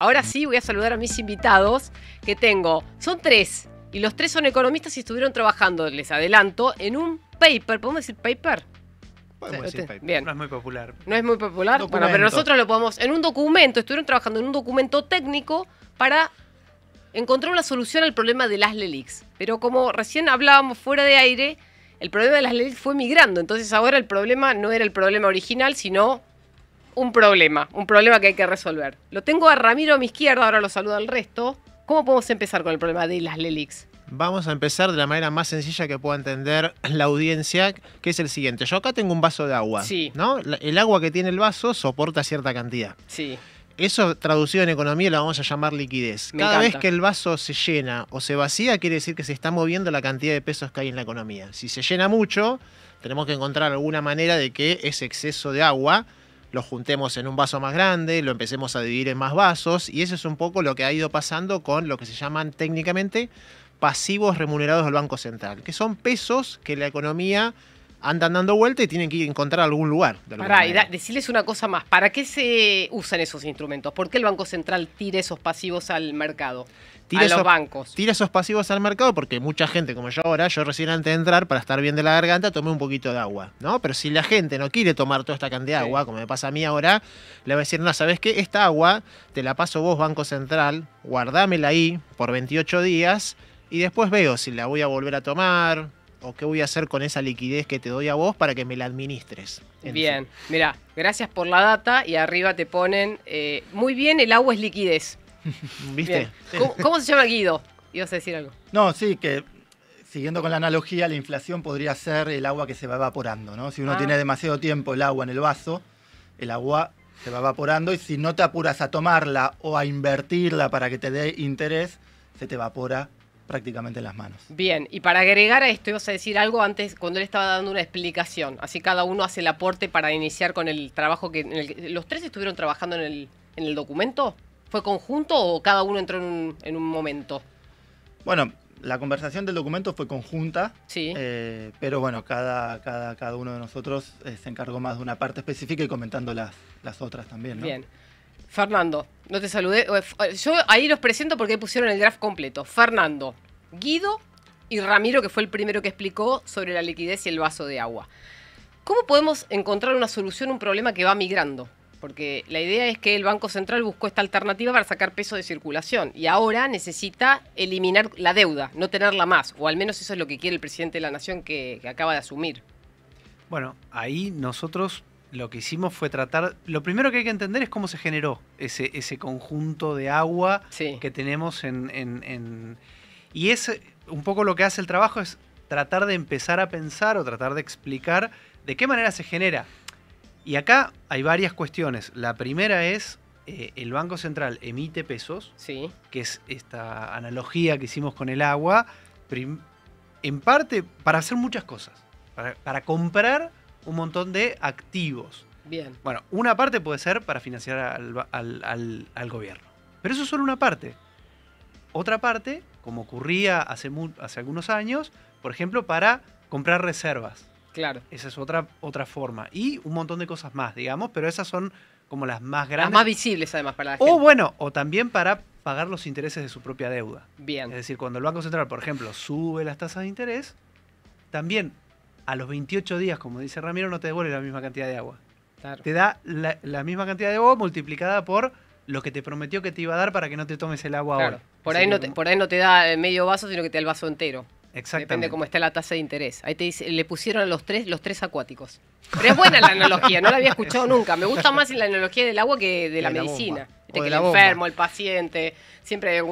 Ahora sí voy a saludar a mis invitados que tengo. Son tres. Y los tres son economistas y estuvieron trabajando, les adelanto, en un paper. ¿Podemos decir paper? Podemos decir paper. No es muy popular. No es muy popular. Bueno, pero nosotros lo podemos. En un documento, estuvieron trabajando en un documento técnico para encontrar una solución al problema de las LELIX. Pero como recién hablábamos fuera de aire, el problema de las LELIX fue migrando. Entonces ahora el problema no era el problema original, sino un problema, un problema que hay que resolver. Lo tengo a Ramiro a mi izquierda, ahora lo saludo al resto. ¿Cómo podemos empezar con el problema de las Lelix? Vamos a empezar de la manera más sencilla que pueda entender la audiencia, que es el siguiente. Yo acá tengo un vaso de agua. Sí. ¿no? El agua que tiene el vaso soporta cierta cantidad. Sí. Eso traducido en economía lo vamos a llamar liquidez. Cada vez que el vaso se llena o se vacía, quiere decir que se está moviendo la cantidad de pesos que hay en la economía. Si se llena mucho, tenemos que encontrar alguna manera de que ese exceso de agua lo juntemos en un vaso más grande, lo empecemos a dividir en más vasos, y eso es un poco lo que ha ido pasando con lo que se llaman técnicamente pasivos remunerados del Banco Central, que son pesos que la economía andan dando vuelta y tienen que encontrar algún lugar. De y decirles una cosa más. ¿Para qué se usan esos instrumentos? ¿Por qué el Banco Central tira esos pasivos al mercado? Tira a los bancos. Tira esos pasivos al mercado porque mucha gente, como yo ahora, yo recién antes de entrar, para estar bien de la garganta, tomé un poquito de agua, ¿no? Pero si la gente no quiere tomar toda esta cantidad de agua, como me pasa a mí ahora, le voy a decir, no, ¿sabes qué? Esta agua te la paso vos, Banco Central, guardámela ahí por 28 días y después veo si la voy a volver a tomar, o qué voy a hacer con esa liquidez que te doy a vos para que me la administres. bien, mira, gracias por la data y arriba te ponen, eh, muy bien, el agua es liquidez. ¿Viste? ¿Cómo, se llama Guido? Ibas a decir algo. No, sí, que siguiendo con la analogía, la inflación podría ser el agua que se va evaporando, ¿no? Si uno ah. tiene demasiado tiempo el agua en el vaso, el agua se va evaporando y si no te apuras a tomarla o a invertirla para que te dé interés, se te evapora prácticamente las manos. Bien, y para agregar a esto, ibas a decir algo antes cuando él estaba dando una explicación, así cada uno hace el aporte para iniciar con el trabajo que... En ¿Los tres estuvieron trabajando en el, en el documento? ¿Fue conjunto o cada uno entró en un, en un momento? Bueno, la conversación del documento fue conjunta, sí. Eh, pero bueno, cada, cada, cada uno de nosotros eh, se encargó más de una parte específica y comentando las, las otras también. ¿no? Bien. Fernando, no te saludé. Eh, eh, yo ahí los presento porque pusieron el graph completo. Fernando, Guido y Ramiro, que fue el primero que explicó sobre la liquidez y el vaso de agua. ¿Cómo podemos encontrar una solución a un problema que va migrando? Porque la idea es que el Banco Central buscó esta alternativa para sacar peso de circulación y ahora necesita eliminar la deuda, no tenerla más, o al menos eso es lo que quiere el presidente de la Nación que, que acaba de asumir. Bueno, ahí nosotros lo que hicimos fue tratar. Lo primero que hay que entender es cómo se generó ese, conjunto de agua que tenemos en, Y es un poco lo que hace el trabajo: es tratar de empezar a pensar o tratar de explicar de qué manera se genera. Y acá hay varias cuestiones. La primera es. Eh, el Banco Central emite pesos, sí. que es esta analogía que hicimos con el agua, en parte para hacer muchas cosas. para comprar un montón de activos. Bien. Bueno, una parte puede ser para financiar al, gobierno. Pero eso es solo una parte. Otra parte, como ocurría hace, hace algunos años, por ejemplo, para comprar reservas. Claro. Esa es otra, otra forma. Y un montón de cosas más, digamos, pero esas son como las más grandes. Las más visibles, además, para la gente. O bueno, o también para pagar los intereses de su propia deuda. Bien. Es decir, cuando el Banco Central, por ejemplo, sube las tasas de interés, también a los 28 días, como dice Ramiro, no te devuelve la misma cantidad de agua. Te da la, misma cantidad de agua multiplicada por lo que te prometió que te iba a dar para que no te tomes el agua ahora. Por ahí, no te, por ahí no te da eh, medio vaso, sino que te da el vaso entero. Depende cómo está la tasa de interés. Ahí te dice, le pusieron a los tres, los tres acuáticos. Pero es buena la analogía, no la había escuchado nunca. Me gusta más la analogía del agua que de, la, medicina el enfermo, el paciente, siempre hay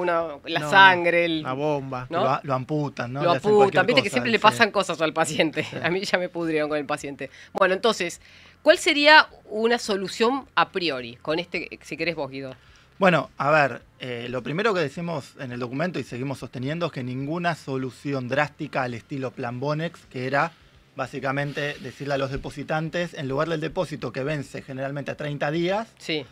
la sangre, la bomba, lo, amputan, ¿no? Lo amputan, viste que siempre le pasan cosas al paciente. A mí ya me pudrieron con el paciente. Bueno, entonces, ¿cuál sería una solución a priori con este, si querés vos, Guido? Bueno, a ver, eh, lo primero que decimos en el documento y seguimos sosteniendo es que ninguna solución drástica al estilo Plan Bonex, que era básicamente decirle a los depositantes, en lugar del depósito que vence generalmente a 30 días, sí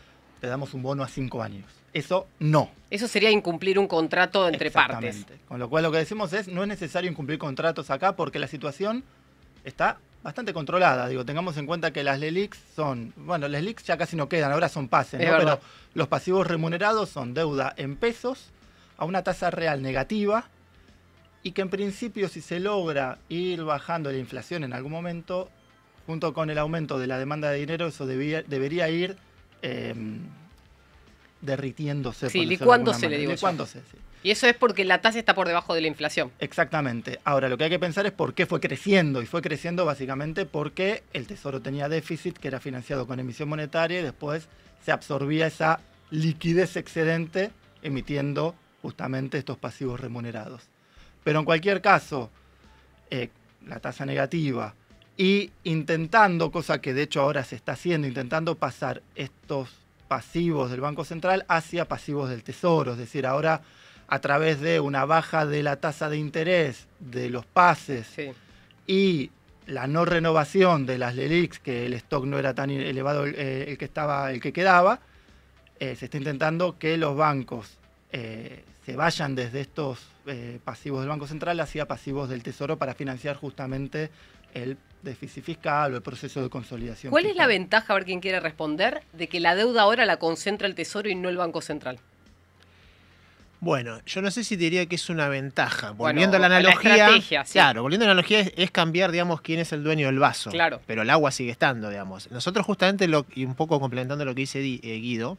le damos un bono a cinco años. Eso no. Eso sería incumplir un contrato entre partes. Con lo cual lo que decimos es, no es necesario incumplir contratos acá porque la situación está bastante controlada. Digo, tengamos en cuenta que las LELICS son, bueno, las LELIX ya casi no quedan, ahora son pases, ¿no? Pero los pasivos remunerados son deuda en pesos a una tasa real negativa y que en principio si se logra ir bajando la inflación en algún momento, junto con el aumento de la demanda de dinero, eso debería ir eh, derritiéndose. Sí, licuándose, le digo. Y eso es porque la tasa está por debajo de la inflación. Exactamente. Ahora, lo que hay que pensar es por qué fue creciendo. Y fue creciendo básicamente porque el Tesoro tenía déficit que era financiado con emisión monetaria y después se absorbía esa liquidez excedente emitiendo justamente estos pasivos remunerados. Pero en cualquier caso, eh, la tasa negativa y intentando, cosa que de hecho ahora se está haciendo, intentando pasar estos pasivos del Banco Central hacia pasivos del Tesoro, es decir, ahora a través de una baja de la tasa de interés de los pases y la no renovación de las LELIX, que el stock no era tan elevado eh, el que estaba, el que quedaba, eh, se está intentando que los bancos eh, se vayan desde estos pasivos del Banco Central hacia pasivos del Tesoro para financiar justamente el déficit fiscal o el proceso de consolidación. ¿Cuál es la ventaja, a ver quién quiere responder, de que la deuda ahora la concentra el Tesoro y no el Banco Central? Bueno, yo no sé si diría que es una ventaja. Volviendo a la analogía. Claro, volviendo a la analogía es, cambiar, digamos, quién es el dueño del vaso. Claro. Pero el agua sigue estando, digamos. Nosotros, justamente, y un poco complementando lo que dice eh, Guido,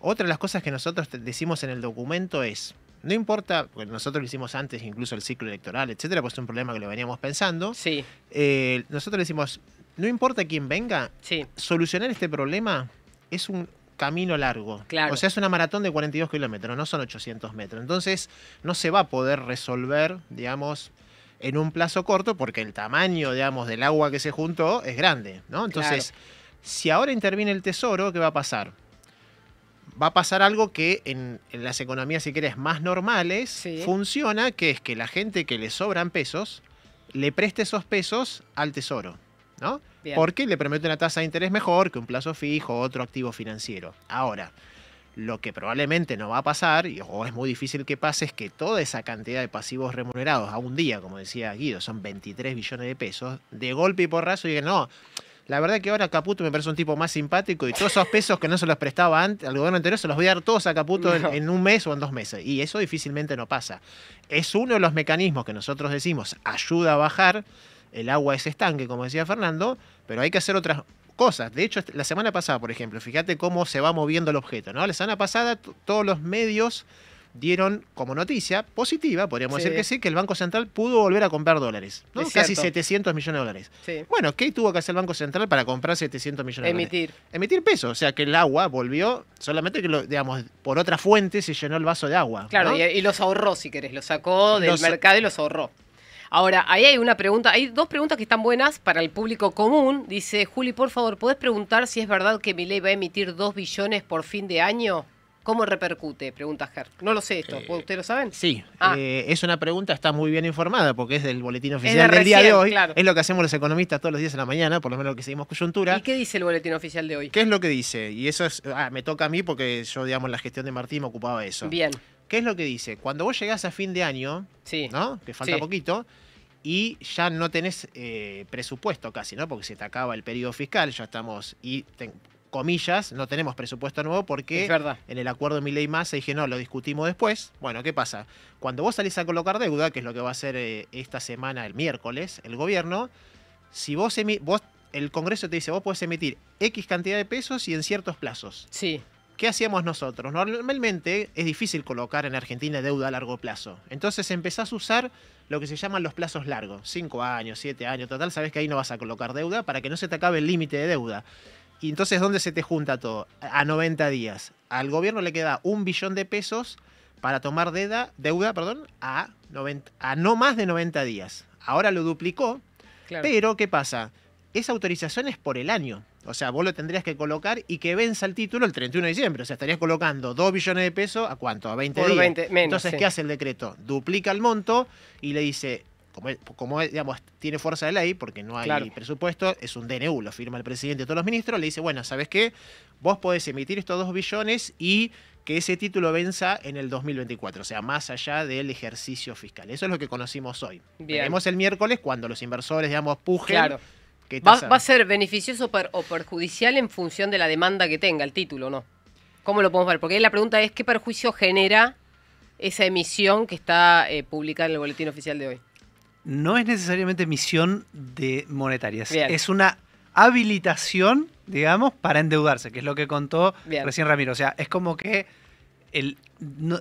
otra de las cosas que nosotros decimos en el documento es no importa, porque nosotros lo hicimos antes, incluso el ciclo electoral, etcétera, pues es un problema que lo veníamos pensando. Sí. Eh, nosotros decimos, no importa quién venga, solucionar este problema es un camino largo. Claro. O sea, es una maratón de 42 kilómetros, no son 800 metros. Entonces, no se va a poder resolver, digamos, en un plazo corto, porque el tamaño, digamos, del agua que se juntó es grande, ¿no? Entonces, si ahora interviene el Tesoro, ¿qué va a pasar? va a pasar algo que en, las economías, si quieres, más normales funciona, que es que la gente que le sobran pesos le preste esos pesos al tesoro, ¿no? Porque le permite una tasa de interés mejor que un plazo fijo, o otro activo financiero. Ahora, lo que probablemente no va a pasar, y, o es muy difícil que pase, es que toda esa cantidad de pasivos remunerados a un día, como decía Guido, son 23 billones de pesos, de golpe y porrazo, y no, la verdad que ahora Caputo me parece un tipo más simpático y todos esos pesos que no se los prestaba antes, al gobierno anterior se los voy a dar todos a Caputo en, un mes o en dos meses. Y eso difícilmente no pasa. Es uno de los mecanismos que nosotros decimos ayuda a bajar. El agua ese estanque, como decía Fernando, pero hay que hacer otras cosas. De hecho, la semana pasada, por ejemplo, fíjate cómo se va moviendo el objeto. ¿no? La semana pasada todos los medios dieron como noticia positiva, podríamos decir que sí, que el Banco Central pudo volver a comprar dólares, casi 700 millones de dólares. Bueno, ¿qué tuvo que hacer el Banco Central para comprar 700 millones de dólares? Emitir. Emitir pesos, o sea que el agua volvió, solamente que, lo, digamos, por otra fuente se llenó el vaso de agua. Claro, y, los ahorró, si querés, los sacó del mercado y los ahorró. Ahora, ahí hay una pregunta, hay dos preguntas que están buenas para el público común. Dice, Juli, por favor, ¿podés preguntar si es verdad que Milei va a emitir 2 billones por fin de año? ¿Cómo repercute? Pregunta Ger. No lo sé esto, eh, ¿ustedes lo saben? Sí, ah. eh, es una pregunta, está muy bien informada porque es del boletín oficial del día de hoy. Es lo que hacemos los economistas todos los días en la mañana, por lo menos lo que seguimos coyuntura. ¿Y qué dice el boletín oficial de hoy? ¿Qué es lo que dice? Y eso es, ah, me toca a mí porque yo, digamos, la gestión de Martín me ocupaba de eso. Bien. ¿Qué es lo que dice? Cuando vos llegás a fin de año, ¿no? Que falta poquito, y ya no tenés eh, presupuesto casi, ¿no? Porque se te acaba el periodo fiscal, ya estamos, y comillas, no tenemos presupuesto nuevo porque en el acuerdo de mi ley más se dije, no, lo discutimos después. Bueno, ¿qué pasa? Cuando vos salís a colocar deuda, que es lo que va a hacer eh, esta semana, el miércoles, el gobierno, si vos, vos, el Congreso te dice, vos podés emitir X cantidad de pesos y en ciertos plazos. Sí. ¿Qué hacíamos nosotros? Normalmente es difícil colocar en Argentina deuda a largo plazo. Entonces empezás a usar lo que se llaman los plazos largos, 5 años, 7 años, total, sabes que ahí no vas a colocar deuda para que no se te acabe el límite de deuda. Y entonces, ¿dónde se te junta todo? A 90 días. Al gobierno le queda un billón de pesos para tomar deuda, deuda perdón, a, a no más de 90 días. Ahora lo duplicó, pero ¿qué pasa? Esa autorización es por el año. O sea, vos lo tendrías que colocar y que venza el título el 31 de diciembre. O sea, estarías colocando dos billones de pesos a cuánto? A 20 días. Entonces, ¿qué hace el decreto? Duplica el monto y le dice, como, tiene fuerza de ley, porque no hay presupuesto, es un DNU, lo firma el presidente de todos los ministros, le dice, bueno, ¿sabes qué? Vos podés emitir estos dos billones y que ese título venza en el 2024, o sea, más allá del ejercicio fiscal. Eso es lo que conocimos hoy. vemos el miércoles cuando los inversores, digamos, pujen. que Va, a ser beneficioso o perjudicial en función de la demanda que tenga el título, ¿no? ¿Cómo lo podemos ver? Porque la pregunta es, ¿qué perjuicio genera esa emisión que está eh, publicada en el boletín oficial de hoy? no es necesariamente misión de monetarias. Es una habilitación, digamos, para endeudarse, que es lo que contó recién Ramiro. O sea, es como que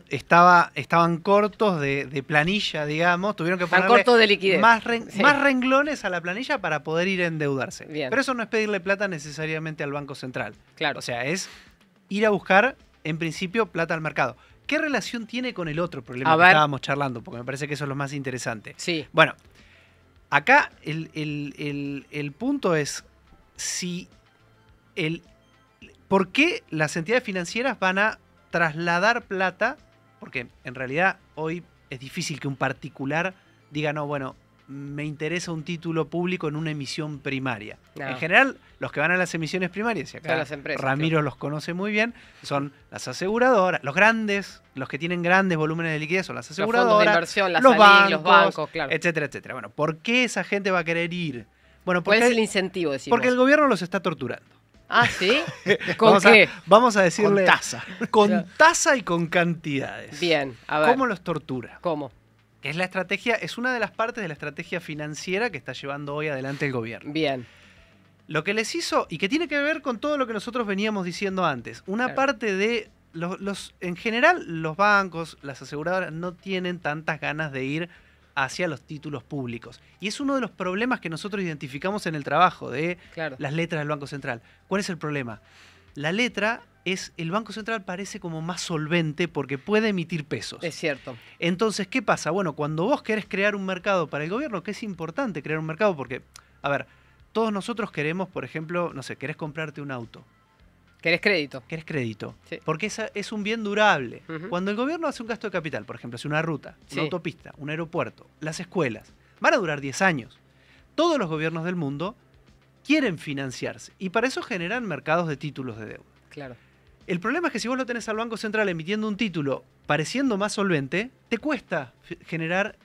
estaba, estaban cortos de, de, planilla, digamos, tuvieron que poner Más, más, renglones a la planilla para poder ir a endeudarse. Pero eso no es pedirle plata necesariamente al Banco Central. Claro. O sea, es ir a buscar, en principio, plata al mercado. ¿Qué relación tiene con el otro problema que estábamos charlando? Porque me parece que eso es lo más interesante. Sí. Bueno, acá el, el punto es si el. ¿Por qué las entidades financieras van a trasladar plata? Porque en realidad hoy es difícil que un particular diga, no, bueno, me interesa un título público en una emisión primaria. En general, los que van a las emisiones primarias, acá Ramiro los conoce muy bien, son las aseguradoras, los grandes, los que tienen grandes volúmenes de liquidez son las aseguradoras, los, de inversión, bancos, etcétera, etcétera. Bueno, ¿por qué esa gente va a querer ir? Bueno, ¿Cuál es el incentivo? Porque el gobierno los está torturando. Ah, ¿sí? ¿Con vamos qué? vamos a decirle... Con tasa. Con tasa y con cantidades. Bien, a ver. ¿Cómo los tortura? ¿Cómo? que es la estrategia, es una de las partes de la estrategia financiera que está llevando hoy adelante el gobierno. Bien. Lo que les hizo, y que tiene que ver con todo lo que nosotros veníamos diciendo antes, una parte de los, en general, los bancos, las aseguradoras no tienen tantas ganas de ir hacia los títulos públicos. Y es uno de los problemas que nosotros identificamos en el trabajo de las letras del Banco Central. ¿Cuál es el problema? La letra es el Banco Central parece como más solvente porque puede emitir pesos. Es cierto. Entonces, ¿qué pasa? Bueno, cuando vos querés crear un mercado para el gobierno, que es importante crear un mercado porque, a ver, todos nosotros queremos, por ejemplo, no sé, querés comprarte un auto. Querés crédito. Querés crédito. Porque es, es un bien durable. Cuando el gobierno hace un gasto de capital, por ejemplo, hace una ruta, una autopista, un aeropuerto, las escuelas, van a durar 10 años. Todos los gobiernos del mundo quieren financiarse y para eso generan mercados de títulos de deuda. Claro. El problema es que si vos lo tenés al Banco Central emitiendo un título pareciendo más solvente, te cuesta generar.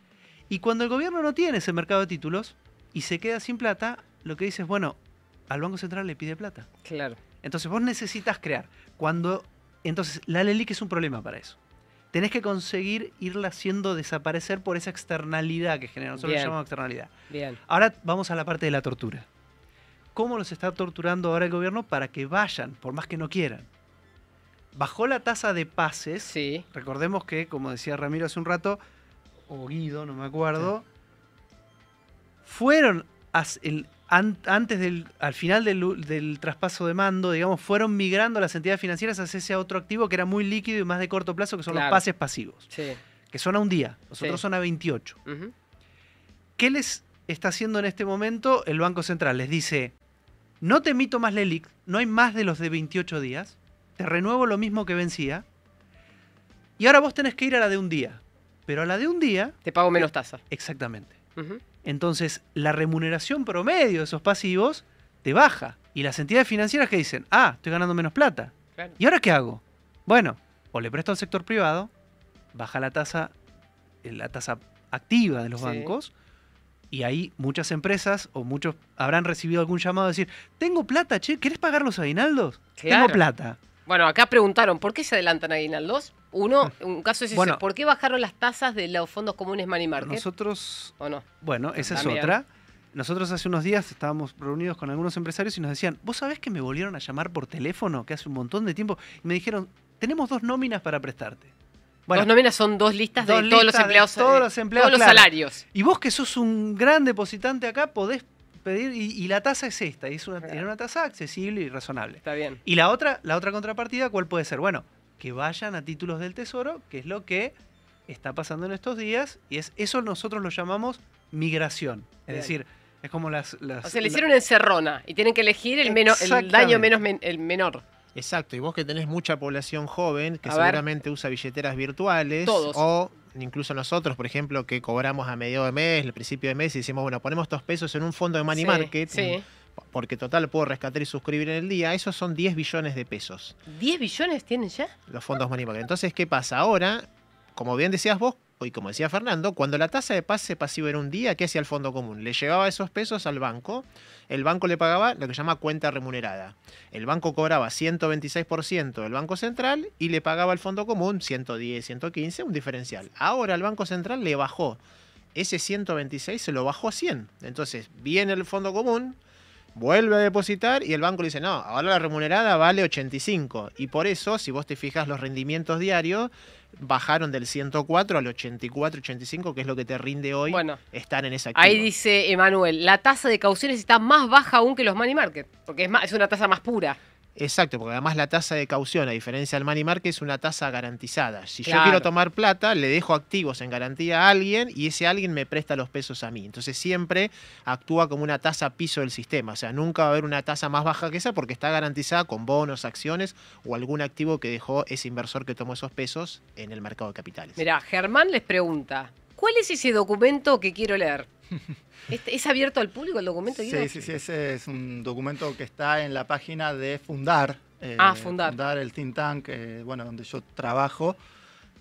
Y cuando el gobierno no tiene ese mercado de títulos y se queda sin plata, lo que dices, es, bueno, al Banco Central le pide plata. Claro. Entonces vos necesitas crear. Cuando. Entonces, la LELIC es un problema para eso. Tenés que conseguir irla haciendo desaparecer por esa externalidad que genera. Nosotros lo llamamos externalidad. Bien. Ahora vamos a la parte de la tortura. ¿Cómo los está torturando ahora el gobierno para que vayan, por más que no quieran? bajó la tasa de pases. Recordemos que, como decía Ramiro hace un rato, o Guido, no me acuerdo, fueron antes del, al final del, traspaso de mando, digamos, fueron migrando las entidades financieras hacia ese otro activo que era muy líquido y más de corto plazo, que son los pases pasivos. Sí. Que son a un día, nosotros son a 28. ¿Qué les está haciendo en este momento el Banco Central? Les dice, no te emito más LELIC, no hay más de los de 28 días te renuevo lo mismo que vencía. Y ahora vos tenés que ir a la de un día. Pero a la de un día... Te pago menos tasa. Exactamente. Entonces, la remuneración promedio de esos pasivos te baja. Y las entidades financieras que dicen, ah, estoy ganando menos plata. ¿Y ahora qué hago? Bueno, o le presto al sector privado, baja la tasa, eh, la tasa activa de los bancos, y ahí muchas empresas o muchos habrán recibido algún llamado a decir, tengo plata, che, ¿querés pagar los aguinaldos? Tengo plata. Bueno, acá preguntaron, ¿por qué se adelantan aguinaldos? Uno, mm. un caso es bueno, ¿por qué bajaron las tasas de los fondos comunes Money Market? Nosotros, ¿o no? Bueno, esa es otra. Nosotros hace unos días estábamos reunidos con algunos empresarios y nos decían, ¿vos sabés que me volvieron a llamar por teléfono, que hace un montón de tiempo? Y me dijeron, tenemos dos nóminas para prestarte. Bueno, dos nóminas son dos listas de, todos, los empleados, todos los eh, empleados. todos los salarios. Y vos que sos un gran depositante acá, podés pedir y, la tasa es esta, es una, tasa accesible y razonable. Está bien. Y la otra, la otra contrapartida, ¿cuál puede ser? Bueno, que vayan a títulos del Tesoro, que es lo que está pasando en estos días, y es eso nosotros lo llamamos migración. Es decir, es como las, las, O sea, le hicieron encerrona y tienen que elegir el, menos, el daño menos el menor. Exacto, y vos que tenés mucha población joven que seguramente usa billeteras virtuales Todos. o incluso nosotros, por ejemplo, que cobramos a medio de mes, al principio de mes, y decimos, bueno, ponemos estos pesos en un fondo de money market, mm, porque total puedo rescatar y suscribir en el día, esos son 10 billones de pesos. ¿10 billones tienen ya? Los fondos money market. Entonces, ¿qué pasa? Ahora, como bien decías vos, Hoy, como decía Fernando, cuando la tasa de pase pasivo era un día, ¿qué hacía el fondo común? Le llevaba esos pesos al banco, el banco le pagaba lo que se llama cuenta remunerada. El banco cobraba 126% del Banco Central y le pagaba al fondo común 110, 115, un diferencial. Ahora el Banco Central le bajó. Ese 126 se lo bajó a 100. Entonces viene el fondo común, vuelve a depositar y el banco le dice, no, ahora la remunerada vale 85. Y por eso, si vos te fijas los rendimientos diarios, bajaron del 104 al 84, 85, que es lo que te rinde hoy bueno, estar en esa Ahí dice Emanuel, la tasa de cauciones está más baja aún que los money market, porque es, más, es una tasa más pura. Exacto, porque además la tasa de caución, a diferencia del money market, es una tasa garantizada. Si yo quiero tomar plata, le dejo activos en garantía a alguien y ese alguien me presta los pesos a mí. Entonces siempre actúa como una tasa piso del sistema. O sea, nunca va a haber una tasa más baja que esa porque está garantizada con bonos, acciones o algún activo que dejó ese inversor que tomó esos pesos en el mercado de capitales. Mirá, Germán les pregunta, ¿cuál es ese documento que quiero leer? Este, ¿Es abierto al público el documento? Sí, sí, sí, ese es un documento que está en la página de Fundar. Eh, ah, Fundar. Fundar, el think tank, eh, bueno, donde yo trabajo.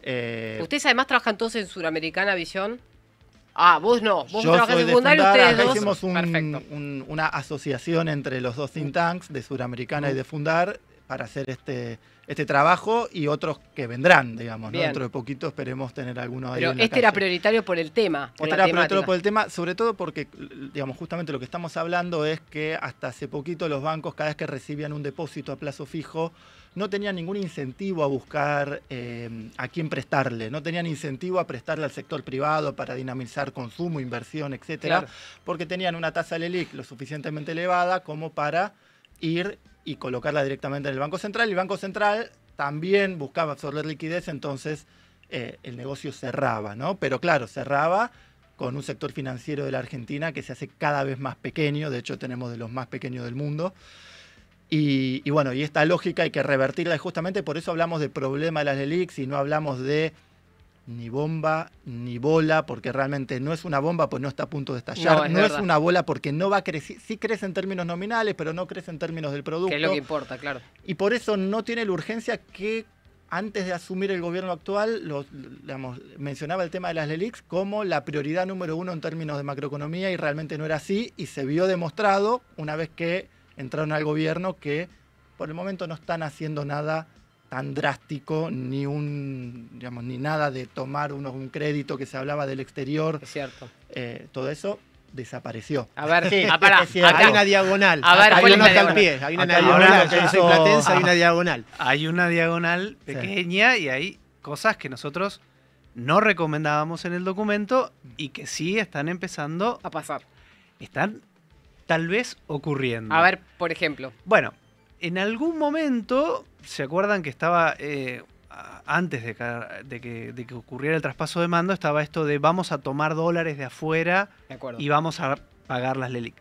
Eh, ¿Ustedes además trabajan todos en Suramericana Visión? Ah, vos no, vos no trabajas en Fundar, y ustedes Hicimos una asociación entre los dos think tanks de Suramericana y de Fundar para hacer este este trabajo y otros que vendrán, digamos, ¿no? dentro de poquito esperemos tener algunos ahí. Pero este era prioritario por el tema. este era prioritario por el tema, sobre todo porque, digamos, justamente lo que estamos hablando es que hasta hace poquito los bancos, cada vez que recibían un depósito a plazo fijo, no tenían ningún incentivo a buscar eh, a quién prestarle, no tenían incentivo a prestarle al sector privado para dinamizar consumo, inversión, etcétera, porque tenían una tasa LELIC lo suficientemente elevada como para ir y colocarla directamente en el Banco Central. Y El Banco Central también buscaba absorber liquidez, entonces eh, el negocio cerraba, ¿no? Pero claro, cerraba con un sector financiero de la Argentina que se hace cada vez más pequeño, de hecho tenemos de los más pequeños del mundo. Y, bueno, y esta lógica hay que revertirla y justamente por eso hablamos de problema de las LELIX y no hablamos de ni bomba ni bola, porque realmente no es una bomba, pues no está a punto de estallar. No, es, una bola porque no va a crecer, sí crece en términos nominales, pero no crece en términos del producto. Que es lo que importa, claro. Y por eso no tiene la urgencia que antes de asumir el gobierno actual, mencionaba el tema de las LELIX como la prioridad número uno en términos de macroeconomía y realmente no era así y se vio demostrado una vez que entraron al gobierno que por el momento no están haciendo nada tan drástico, ni un, digamos, ni nada de tomar unos, un crédito que se hablaba del exterior. Es cierto. Eh, todo eso desapareció. A ver, sí, ah, para, acá, hay una diagonal. A ver, hay una hay una diagonal. hay una diagonal. Hay una diagonal pequeña y hay cosas que nosotros no recomendábamos en el documento y que sí están empezando a pasar. Están tal vez ocurriendo. A ver, por ejemplo. Bueno, en algún momento, ¿se acuerdan que estaba... Eh, antes de que, ocurriera el traspaso de mando, estaba esto de vamos a tomar dólares de afuera y vamos a pagar las LELIC.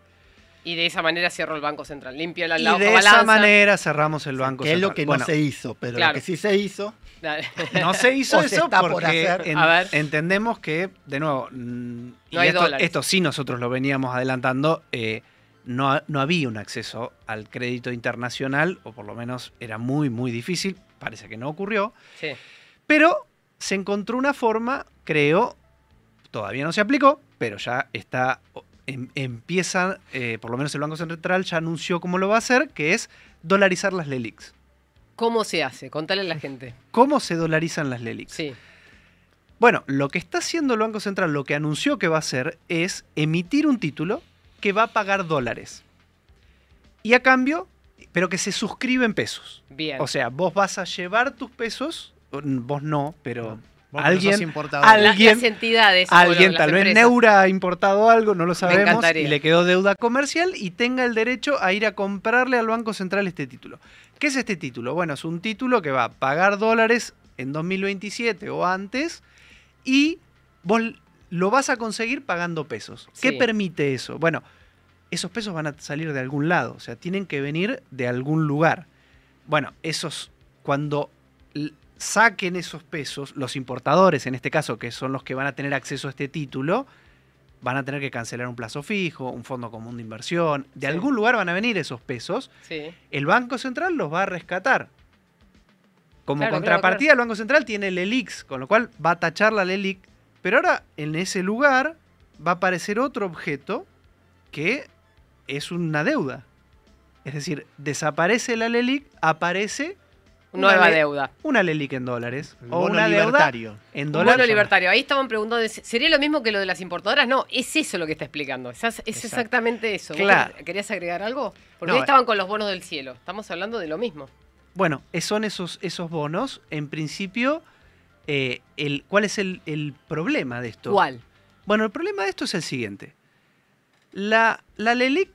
Y de esa manera cierro el Banco Central, limpia la, y de esa manera cerramos el Banco Central. Que es lo que no se hizo, pero lo que sí se hizo. No se hizo eso porque entendemos que, de nuevo, mm, esto, sí nosotros lo veníamos adelantando. Eh, no, había un acceso al crédito internacional, o por lo menos era muy, muy difícil, parece que no ocurrió, pero se encontró una forma, creo, todavía no se aplicó, pero ya está, empiezan empieza, eh, por lo menos el Banco Central ya anunció cómo lo va a hacer, que es dolarizar las LELIX. ¿Cómo se hace? Contale a la gente. ¿Cómo se dolarizan las LELIX? Sí. Bueno, lo que está haciendo el Banco Central, lo que anunció que va a hacer es emitir un título que va a pagar dólares. Y a cambio, pero que se suscribe en pesos. Bien. O sea, vos vas a llevar tus pesos, vos no, pero... Alguien, alguien, las entidades, alguien tal vez Neura ha importado algo, no lo sabemos, y le quedó deuda comercial y tenga el derecho a ir a comprarle al Banco Central este título. ¿Qué es este título? Bueno, es un título que va a pagar dólares en 2027 o antes y vos lo vas a conseguir pagando pesos. ¿Qué permite eso? Bueno, esos pesos van a salir de algún lado, o sea, tienen que venir de algún lugar. Bueno, esos, cuando saquen esos pesos, los importadores en este caso, que son los que van a tener acceso a este título, van a tener que cancelar un plazo fijo, un fondo común de inversión, de algún lugar van a venir esos pesos, el Banco Central los va a rescatar. Como contrapartida, el Banco Central tiene el ELIX, con lo cual va a tachar la ELIX pero ahora en ese lugar va a aparecer otro objeto que es una deuda. Es decir, desaparece la Lelic, aparece una nueva deuda. Una Lelic en dólares. o una libertario. Un en dólares. Bono libertario. Ahí estaban preguntando, ¿sería lo mismo que lo de las importadoras? No, es eso lo que está explicando. Es, exactamente eso. Claro. ¿Querías agregar algo? Porque ahí eh. estaban con los bonos del cielo. Estamos hablando de lo mismo. Bueno, son esos, esos bonos. En principio, eh, ¿cuál es el, problema de esto? ¿Cuál? Bueno, el problema de esto es el siguiente. La, la LELIC,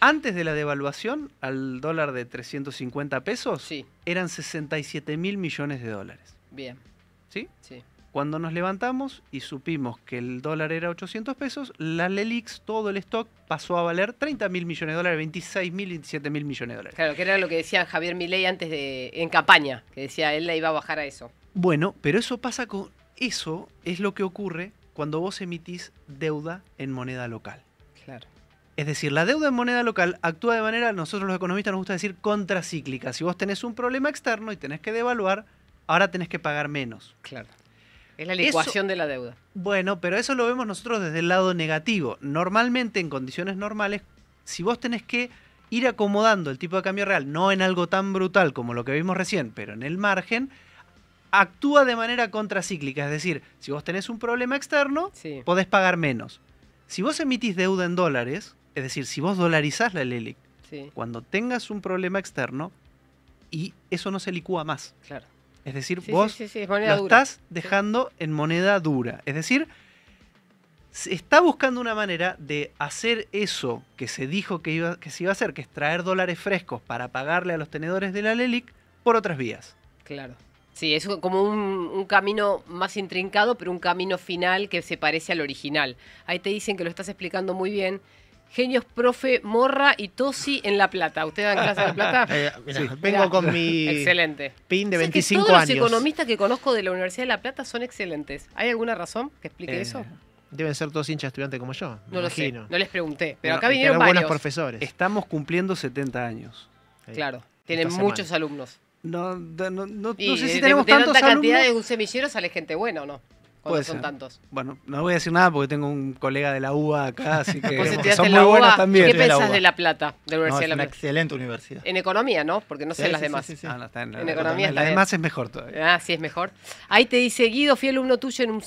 antes de la devaluación, al dólar de 350 pesos, eran 67 mil millones de dólares. Bien. ¿Sí? Sí. Cuando nos levantamos y supimos que el dólar era 800 pesos, la Lelix, todo el stock, pasó a valer 30 mil millones de dólares, 26 mil, 27 mil millones de dólares. Claro, que era lo que decía Javier Milei antes de, en campaña, que decía él la iba a bajar a eso. Bueno, pero eso pasa con. Eso es lo que ocurre cuando vos emitís deuda en moneda local. Claro. Es decir, la deuda en moneda local actúa de manera, nosotros los economistas nos gusta decir contracíclica. Si vos tenés un problema externo y tenés que devaluar, ahora tenés que pagar menos. Claro. Es la licuación de la deuda. Bueno, pero eso lo vemos nosotros desde el lado negativo. Normalmente, en condiciones normales, si vos tenés que ir acomodando el tipo de cambio real, no en algo tan brutal como lo que vimos recién, pero en el margen, actúa de manera contracíclica. Es decir, si vos tenés un problema externo, podés pagar menos. Si vos emitís deuda en dólares, es decir, si vos dolarizás la LELIC, cuando tengas un problema externo, y eso no se licúa más. Claro. Es decir, vos lo estás dejando en moneda dura. Es decir, se está buscando una manera de hacer eso que se dijo que, iba, que se iba a hacer, que es traer dólares frescos para pagarle a los tenedores de la LELIC, por otras vías. Claro. Sí, es como un, camino más intrincado, pero un camino final que se parece al original. Ahí te dicen que lo estás explicando muy bien. Genios, profe, morra y tosi en La Plata. ¿Ustedes dan clase en La Plata? Eh, sí. Vengo con mi Excelente. pin de 25 todos Los economistas que conozco de la Universidad de La Plata son excelentes. ¿Hay alguna razón que explique eh, eso? Deben ser todos hinchas estudiantes como yo. no lo sé, no les pregunté. Pero acá vinieron varios. buenos profesores. Estamos cumpliendo 70 años. Claro, tienen muchos alumnos. No, no, no, no sé si tenemos de, de tantos tanta alumnos. cantidad de un semillero sale gente buena o no. Cuando son tantos. Bueno, no voy a decir nada porque tengo un colega de la UBA acá, así que son muy también. ¿Qué pensás de La Plata, de la Universidad de es una excelente universidad. En economía, ¿no? Porque no sé las demás. sí, Ah, en la, economía está demás es mejor todavía. Ah, sí, es mejor. Ahí te dice Guido, fui alumno tuyo en un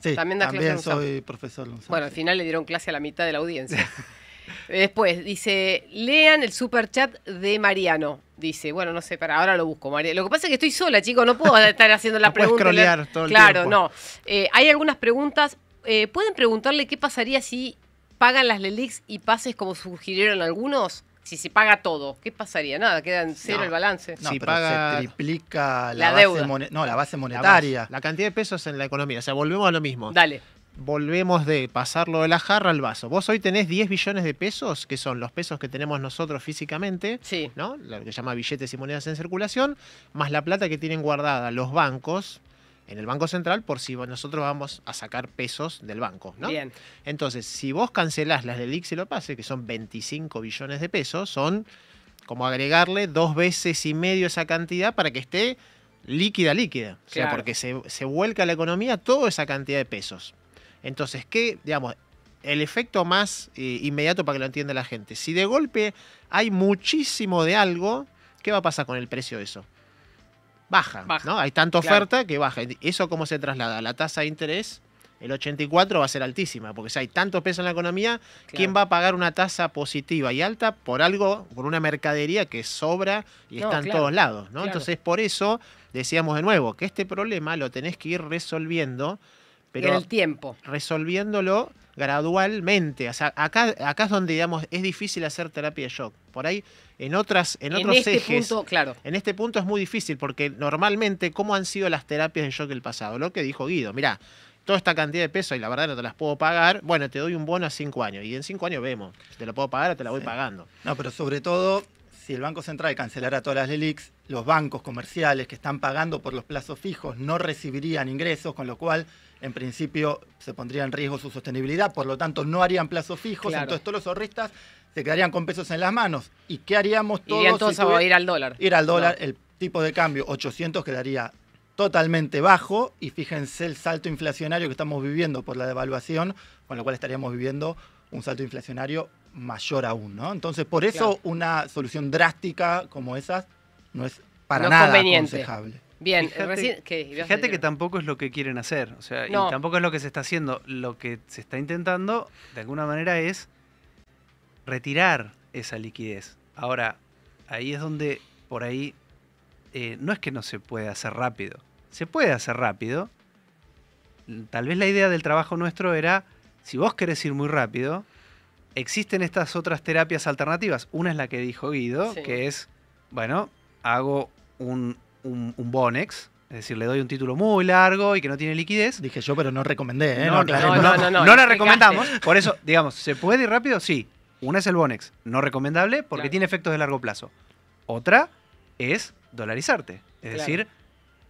Sí, también da UNSAM. soy profesor. Bueno, al final le dieron clase a la mitad de la audiencia. Después dice, lean el superchat de Mariano dice, bueno, no sé, para ahora lo busco, María. Lo que pasa es que estoy sola, chicos, no puedo estar haciendo la no pregunta. todo el claro, no. Eh, hay algunas preguntas. Eh, ¿Pueden preguntarle qué pasaría si pagan las Lelix y pases como sugirieron algunos? Si se paga todo, ¿qué pasaría? Nada, queda en cero el balance. si paga, se triplica la, base no, la base monetaria. la, cantidad de pesos en la economía. O sea, volvemos a lo mismo. Dale volvemos de pasarlo de la jarra al vaso. Vos hoy tenés 10 billones de pesos, que son los pesos que tenemos nosotros físicamente, ¿no? Lo que se llama billetes y monedas en circulación, más la plata que tienen guardada los bancos en el Banco Central por si nosotros vamos a sacar pesos del banco, Bien. Entonces, si vos cancelás las del Ixilopase, y lo pase, que son 25 billones de pesos, son como agregarle dos veces y medio esa cantidad para que esté líquida, líquida. O sea, porque se, se vuelca a la economía toda esa cantidad de pesos. Entonces, ¿qué, digamos, el efecto más eh, inmediato para que lo entienda la gente? Si de golpe hay muchísimo de algo, ¿qué va a pasar con el precio de eso? Baja, ¿no? Hay tanta oferta que baja. ¿Eso cómo se traslada? La tasa de interés, el 84 va a ser altísima, porque si hay tantos pesos en la economía, ¿quién va a pagar una tasa positiva y alta por algo, por una mercadería que sobra y está en todos lados? ¿no? Entonces, por eso decíamos de nuevo que este problema lo tenés que ir resolviendo pero el tiempo. Resolviéndolo gradualmente. O sea, acá, acá es donde, digamos, es difícil hacer terapia de shock. Por ahí, en otras, en, otros este ejes. claro. En este punto es muy difícil, porque normalmente, ¿cómo han sido las terapias de shock el pasado? Lo que dijo Guido, mira toda esta cantidad de pesos y la verdad no te las puedo pagar, bueno, te doy un bono a cinco años. Y en cinco años vemos, te lo puedo pagar o te la voy pagando. No, pero sobre todo, si el Banco Central cancelara todas las LELIX, los bancos comerciales que están pagando por los plazos fijos no recibirían ingresos, con lo cual en principio se pondría en riesgo su sostenibilidad, por lo tanto no harían plazos fijos, entonces todos los ahorristas se quedarían con pesos en las manos. ¿Y qué haríamos todos? a ir al dólar. Ir al dólar, el tipo de cambio 800 quedaría totalmente bajo y fíjense el salto inflacionario que estamos viviendo por la devaluación, con lo cual estaríamos viviendo un salto inflacionario mayor aún, ¿no? Entonces, por eso una solución drástica como esas no es para nada aconsejable. Bien, fíjate, que tampoco es lo que quieren hacer, o sea, y tampoco es lo que se está haciendo. Lo que se está intentando, de alguna manera, es retirar esa liquidez. Ahora, ahí es donde, por ahí, eh, no es que no se puede hacer rápido. Se puede hacer rápido. Tal vez la idea del trabajo nuestro era, si vos querés ir muy rápido, existen estas otras terapias alternativas. Una es la que dijo Guido, que es, bueno, hago un un, Bonex. Es decir, le doy un título muy largo y que no tiene liquidez. Dije yo, pero no recomendé, ¿eh? No, la recomendamos. Por eso, digamos, ¿se puede ir rápido? Sí. Una es el Bonex, no recomendable porque tiene efectos de largo plazo. Otra es dolarizarte. Es decir,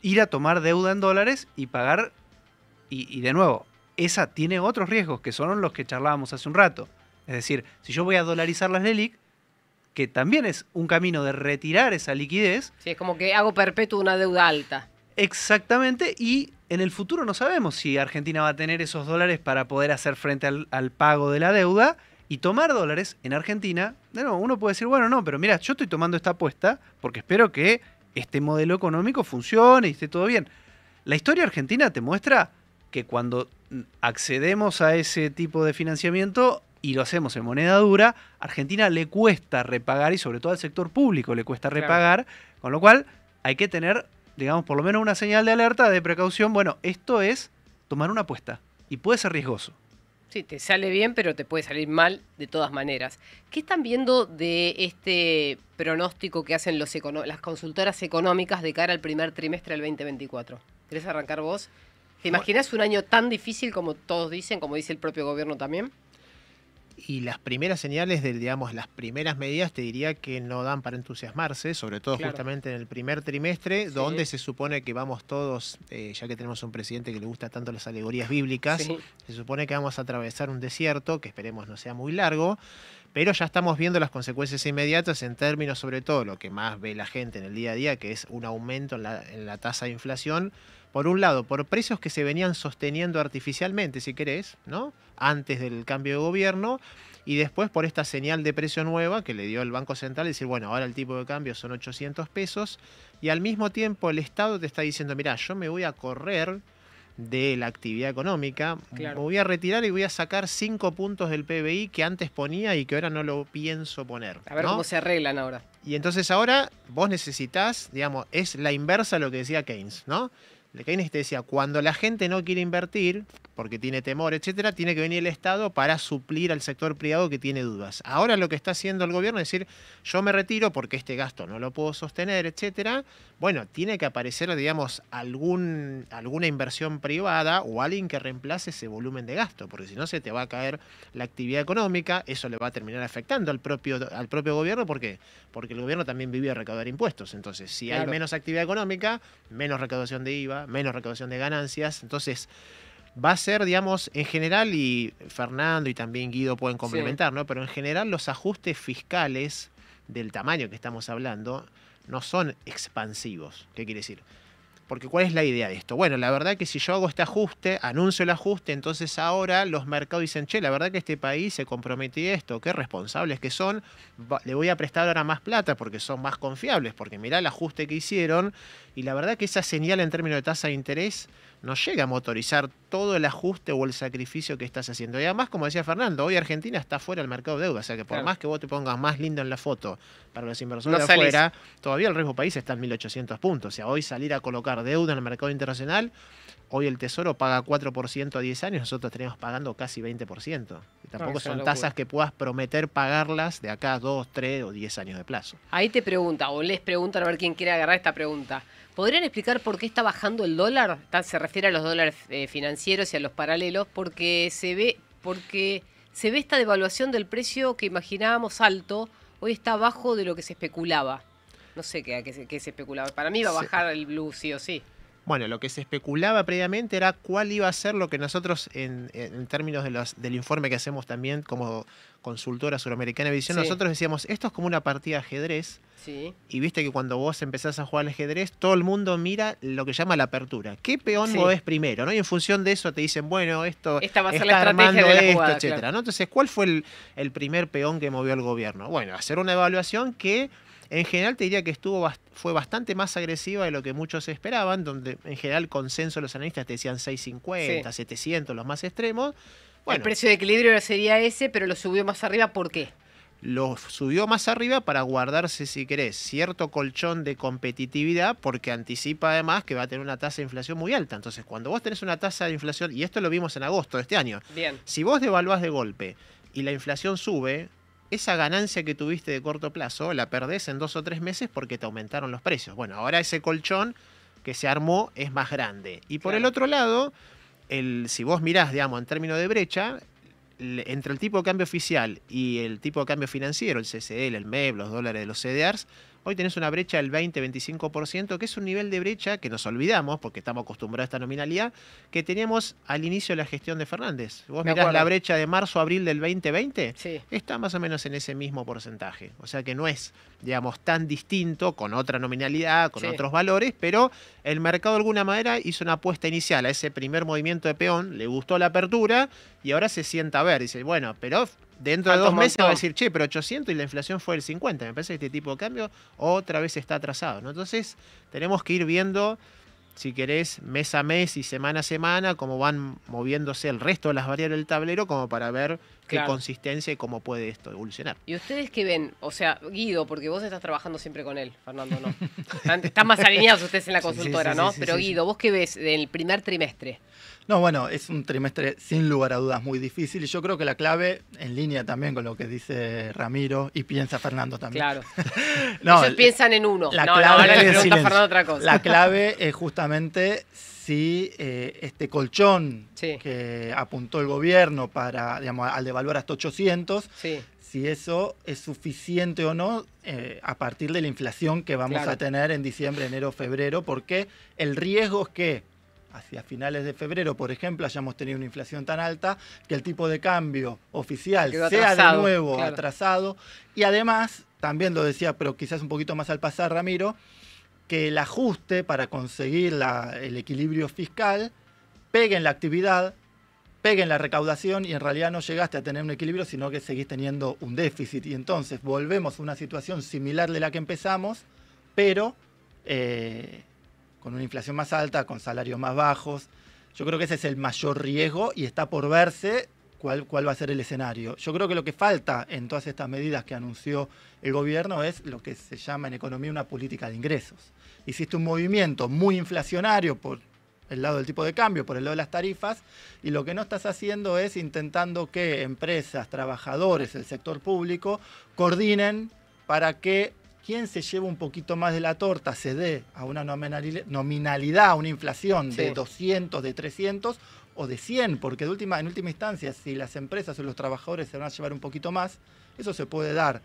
ir a tomar deuda en dólares y pagar. Y, y de nuevo, esa tiene otros riesgos que son los que charlábamos hace un rato. Es decir, si yo voy a dolarizar las LELIC, que también es un camino de retirar esa liquidez. Sí, es como que hago perpetuo una deuda alta. Exactamente, y en el futuro no sabemos si Argentina va a tener esos dólares para poder hacer frente al, al pago de la deuda y tomar dólares en Argentina. De uno puede decir, bueno, no, pero mira, yo estoy tomando esta apuesta porque espero que este modelo económico funcione y esté todo bien. La historia argentina te muestra que cuando mm, accedemos a ese tipo de financiamiento, y lo hacemos en moneda dura, Argentina le cuesta repagar y sobre todo al sector público le cuesta repagar, con lo cual hay que tener, digamos, por lo menos una señal de alerta, de precaución. Bueno, esto es tomar una apuesta y puede ser riesgoso. Sí, te sale bien, pero te puede salir mal de todas maneras. ¿Qué están viendo de este pronóstico que hacen los las consultoras económicas de cara al primer trimestre del 2024? ¿Querés arrancar vos? ¿Te imaginas un año tan difícil como todos dicen, como dice el propio gobierno también? y las primeras señales, del digamos, las primeras medidas, te diría que no dan para entusiasmarse, sobre todo justamente en el primer trimestre, donde se supone que vamos todos, eh, ya que tenemos un presidente que le gusta tanto las alegorías bíblicas, se supone que vamos a atravesar un desierto, que esperemos no sea muy largo, pero ya estamos viendo las consecuencias inmediatas en términos sobre todo lo que más ve la gente en el día a día, que es un aumento en la, en la tasa de inflación por un lado, por precios que se venían sosteniendo artificialmente, si querés, ¿no? Antes del cambio de gobierno, y después por esta señal de precio nueva que le dio el Banco Central, decir, bueno, ahora el tipo de cambio son 800 pesos, y al mismo tiempo el Estado te está diciendo, mira, yo me voy a correr de la actividad económica, me voy a retirar y voy a sacar 5 puntos del PBI que antes ponía y que ahora no lo pienso poner. A ver cómo se arreglan ahora. Y entonces ahora vos necesitas, digamos, es la inversa de lo que decía Keynes, ¿no? de Keynes decía, cuando la gente no quiere invertir, porque tiene temor, etcétera, tiene que venir el Estado para suplir al sector privado que tiene dudas. Ahora lo que está haciendo el gobierno es decir, yo me retiro porque este gasto no lo puedo sostener, etcétera. Bueno, tiene que aparecer, digamos, algún, alguna inversión privada o alguien que reemplace ese volumen de gasto, porque si no se te va a caer la actividad económica, eso le va a terminar afectando al propio, al propio gobierno, ¿por qué? Porque el gobierno también vive a recaudar impuestos. Entonces, si hay menos actividad económica, menos recaudación de IVA, menos recaudación de ganancias, entonces va a ser, digamos, en general, y Fernando y también Guido pueden complementar, ¿no? Pero en general los ajustes fiscales del tamaño que estamos hablando no son expansivos. ¿Qué quiere decir? Porque ¿cuál es la idea de esto? Bueno, la verdad que si yo hago este ajuste, anuncio el ajuste, entonces ahora los mercados dicen, che, la verdad que este país se comprometió a esto, qué responsables que son, le voy a prestar ahora más plata porque son más confiables, porque mirá el ajuste que hicieron, y la verdad que esa señal en términos de tasa de interés no llega a motorizar todo el ajuste o el sacrificio que estás haciendo. Y además, como decía Fernando, hoy Argentina está fuera del mercado de deuda, o sea que por más que vos te pongas más lindo en la foto para los inversores afuera, todavía el riesgo país está en 1.800 puntos. O sea, hoy salir a colocar deuda en el mercado internacional, hoy el Tesoro paga 4% a 10 años, nosotros tenemos pagando casi 20%. Y tampoco son tasas que puedas prometer pagarlas de acá a 2, 3 o 10 años de plazo. Ahí te pregunta, o les preguntan a ver quién quiere agarrar esta pregunta. ¿Podrían explicar por qué está bajando el dólar? Se refiere a los dólares eh, financieros y a los paralelos, porque se ve, porque se ve esta devaluación del precio que imaginábamos alto, hoy está bajo de lo que se especulaba. No sé qué, se especulaba. Para mí va a bajar el blue sí o sí. Bueno, lo que se especulaba previamente era cuál iba a ser lo que nosotros, en, términos de los, del informe que hacemos también como consultora suramericana de visión, nosotros decíamos, esto es como una partida de ajedrez. Sí. Y viste que cuando vos empezás a jugar al ajedrez, todo el mundo mira lo que llama la apertura. ¿Qué peón sí. primero? ¿no? Y en función de eso te dicen, bueno, esto va a la estrategia de esto, etc. Entonces, ¿cuál fue el, el primer peón que movió el gobierno? Bueno, hacer una evaluación que en general te diría que estuvo fue bastante más agresiva de lo que muchos esperaban, donde en general consenso los analistas te decían 650, 700, los más extremos. el precio de equilibrio sería ese, pero lo subió más arriba, ¿por qué? Lo subió más arriba para guardarse, si querés, cierto colchón de competitividad, porque anticipa además que va a tener una tasa de inflación muy alta. Entonces, cuando vos tenés una tasa de inflación, y esto lo vimos en agosto de este año, Bien. si vos devaluás de golpe y la inflación sube, esa ganancia que tuviste de corto plazo la perdés en dos o tres meses porque te aumentaron los precios. Bueno, ahora ese colchón que se armó es más grande. Y por el otro lado, el, si vos mirás, digamos, en términos de brecha, entre el tipo de cambio oficial y el tipo de cambio financiero, el CCL, el MEB, los dólares de los CDRs, Hoy tenés una brecha del 20-25%, que es un nivel de brecha que nos olvidamos, porque estamos acostumbrados a esta nominalidad, que teníamos al inicio de la gestión de Fernández. Vos mirás la brecha de marzo-abril del 2020, sí. está más o menos en ese mismo porcentaje. O sea que no es, digamos, tan distinto, con otra nominalidad, con otros valores, pero el mercado de alguna manera hizo una apuesta inicial a ese primer movimiento de peón, le gustó la apertura y ahora se sienta a ver. Dice, bueno, pero Dentro de dos meses va a decir, che, pero 800 y la inflación fue el 50. Me parece que este tipo de cambio otra vez está atrasado. ¿no? Entonces, tenemos que ir viendo, si querés, mes a mes y semana a semana, cómo van moviéndose el resto de las variables del tablero, como para ver qué consistencia y cómo puede esto evolucionar. ¿Y ustedes qué ven? O sea, Guido, porque vos estás trabajando siempre con él, Fernando, ¿no? Están, más alineados ustedes en la consultora, ¿no? Pero Guido, ¿vos qué ves del primer trimestre? No, bueno, es un trimestre sin lugar a dudas muy difícil y yo creo que la clave, en línea también con lo que dice Ramiro y piensa Fernando también. Claro. no, Ellos piensan en uno. ahora le Fernando otra cosa. La clave es justamente si eh, este colchón que apuntó el gobierno para, al devaluar hasta 800, si eso es suficiente o no eh, a partir de la inflación que vamos a tener en diciembre, enero, febrero, porque el riesgo es que hacia finales de febrero, por ejemplo, hayamos tenido una inflación tan alta que el tipo de cambio oficial sea de nuevo atrasado. Y además, también lo decía, pero quizás un poquito más al pasar, Ramiro, que el ajuste para conseguir el equilibrio fiscal pegue en la actividad, pegue en la recaudación y en realidad no llegaste a tener un equilibrio, sino que seguís teniendo un déficit. Y entonces volvemos a una situación similar de la que empezamos, pero eh, con una inflación más alta, con salarios más bajos. Yo creo que ese es el mayor riesgo y está por verse cuál, va a ser el escenario. Yo creo que lo que falta en todas estas medidas que anunció el gobierno es lo que se llama en economía una política de ingresos. Hiciste un movimiento muy inflacionario por el lado del tipo de cambio, por el lado de las tarifas, y lo que no estás haciendo es intentando que empresas, trabajadores, el sector público, coordinen para que quien se lleve un poquito más de la torta se dé a una nominalidad, a una inflación de 200, de 300, o de 100, porque de última, en última instancia, si las empresas o los trabajadores se van a llevar un poquito más, eso se puede dar